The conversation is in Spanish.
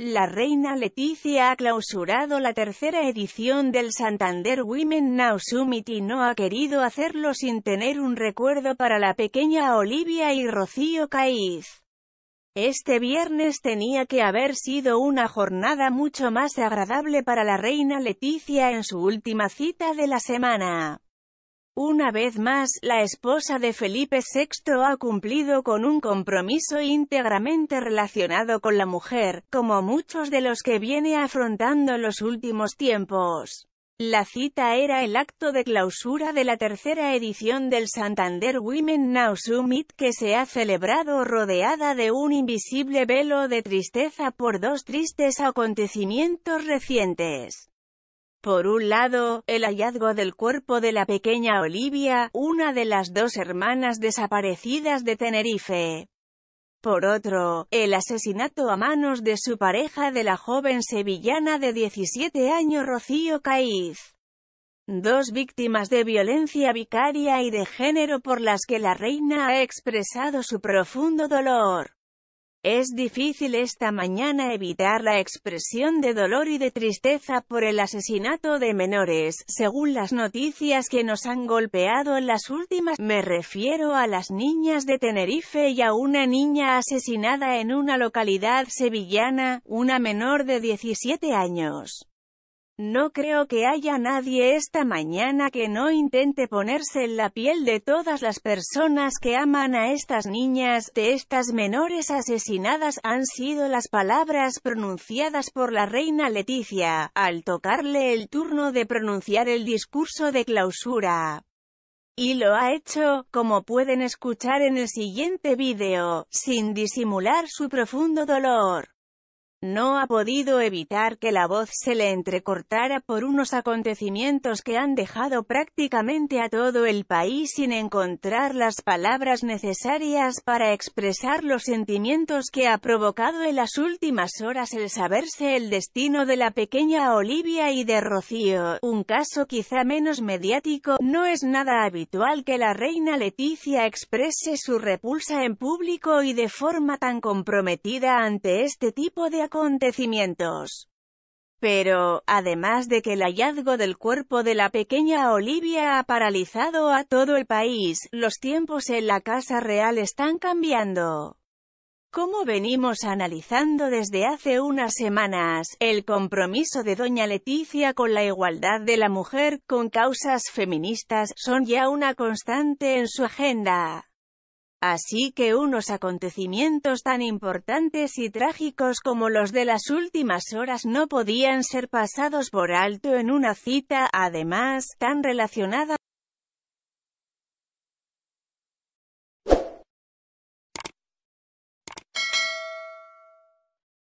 La reina Leticia ha clausurado la tercera edición del Santander Women Now Summit y no ha querido hacerlo sin tener un recuerdo para la pequeña Olivia y Rocío Caiz. Este viernes tenía que haber sido una jornada mucho más agradable para la reina Leticia en su última cita de la semana. Una vez más, la esposa de Felipe VI ha cumplido con un compromiso íntegramente relacionado con la mujer, como muchos de los que viene afrontando los últimos tiempos. La cita era el acto de clausura de la tercera edición del Santander Women Now Summit que se ha celebrado rodeada de un invisible velo de tristeza por dos tristes acontecimientos recientes. Por un lado, el hallazgo del cuerpo de la pequeña Olivia, una de las dos hermanas desaparecidas de Tenerife. Por otro, el asesinato a manos de su pareja de la joven sevillana de 17 años Rocío Caiz. Dos víctimas de violencia vicaria y de género por las que la reina ha expresado su profundo dolor. Es difícil esta mañana evitar la expresión de dolor y de tristeza por el asesinato de menores, según las noticias que nos han golpeado en las últimas. Me refiero a las niñas de Tenerife y a una niña asesinada en una localidad sevillana, una menor de 17 años. No creo que haya nadie esta mañana que no intente ponerse en la piel de todas las personas que aman a estas niñas, de estas menores asesinadas, han sido las palabras pronunciadas por la reina Leticia, al tocarle el turno de pronunciar el discurso de clausura. Y lo ha hecho, como pueden escuchar en el siguiente vídeo, sin disimular su profundo dolor no ha podido evitar que la voz se le entrecortara por unos acontecimientos que han dejado prácticamente a todo el país sin encontrar las palabras necesarias para expresar los sentimientos que ha provocado en las últimas horas el saberse el destino de la pequeña Olivia y de Rocío, un caso quizá menos mediático, no es nada habitual que la reina Leticia exprese su repulsa en público y de forma tan comprometida ante este tipo de acontecimientos. Pero, además de que el hallazgo del cuerpo de la pequeña Olivia ha paralizado a todo el país, los tiempos en la Casa Real están cambiando. Como venimos analizando desde hace unas semanas, el compromiso de doña Leticia con la igualdad de la mujer, con causas feministas, son ya una constante en su agenda. Así que unos acontecimientos tan importantes y trágicos como los de las últimas horas no podían ser pasados por alto en una cita, además, tan relacionada